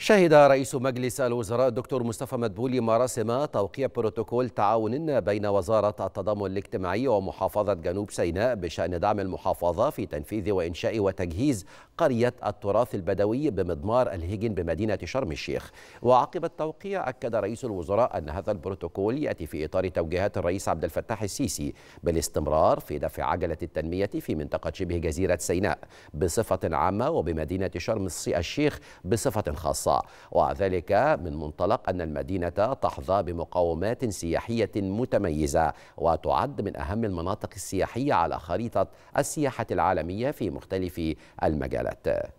شهد رئيس مجلس الوزراء الدكتور مصطفى مدبولي مراسم توقيع بروتوكول تعاون بين وزارة التضامن الاجتماعي ومحافظة جنوب سيناء بشأن دعم المحافظة في تنفيذ وإنشاء وتجهيز قرية التراث البدوي بمضمار الهجن بمدينة شرم الشيخ وعقب التوقيع أكد رئيس الوزراء أن هذا البروتوكول يأتي في إطار توجيهات الرئيس عبد الفتاح السيسي بالاستمرار في دفع عجلة التنمية في منطقة شبه جزيرة سيناء بصفة عامة وبمدينة شرم الشيخ بصفة خاصة وذلك من منطلق أن المدينة تحظى بمقاومات سياحية متميزة وتعد من أهم المناطق السياحية على خريطة السياحة العالمية في مختلف المجالات